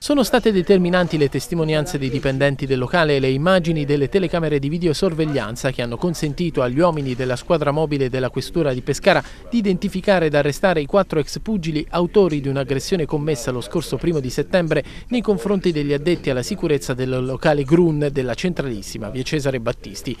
Sono state determinanti le testimonianze dei dipendenti del locale e le immagini delle telecamere di videosorveglianza che hanno consentito agli uomini della squadra mobile della Questura di Pescara di identificare ed arrestare i quattro ex pugili autori di un'aggressione commessa lo scorso primo di settembre nei confronti degli addetti alla sicurezza del locale Grun della centralissima via Cesare Battisti.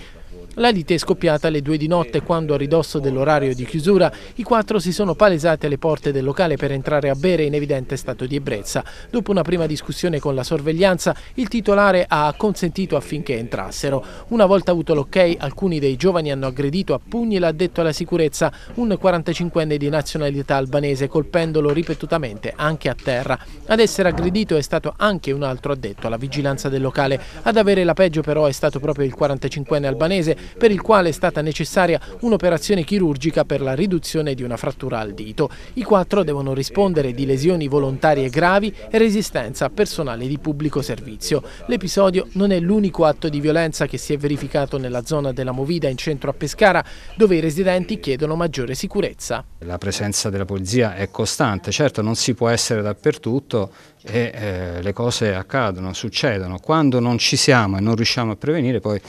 La lite è scoppiata alle due di notte quando a ridosso dell'orario di chiusura i quattro si sono palesati alle porte del locale per entrare a bere in evidente stato di ebbrezza. Dopo una prima discussione con la sorveglianza, il titolare ha consentito affinché entrassero. Una volta avuto l'ok, alcuni dei giovani hanno aggredito a pugni l'addetto alla sicurezza, un 45enne di nazionalità albanese, colpendolo ripetutamente anche a terra. Ad essere aggredito è stato anche un altro addetto alla vigilanza del locale. Ad avere la peggio però è stato proprio il 45enne albanese, per il quale è stata necessaria un'operazione chirurgica per la riduzione di una frattura al dito. I quattro devono rispondere di lesioni volontarie gravi e resistenza violenza personale di pubblico servizio. L'episodio non è l'unico atto di violenza che si è verificato nella zona della Movida in centro a Pescara, dove i residenti chiedono maggiore sicurezza. La presenza della polizia è costante, certo non si può essere dappertutto e eh, le cose accadono, succedono. Quando non ci siamo e non riusciamo a prevenire poi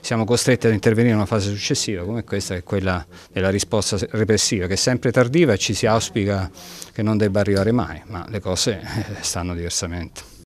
siamo costretti ad intervenire in una fase successiva come questa che è quella della risposta repressiva che è sempre tardiva e ci si auspica che non debba arrivare mai, ma le cose eh, stanno diversamente.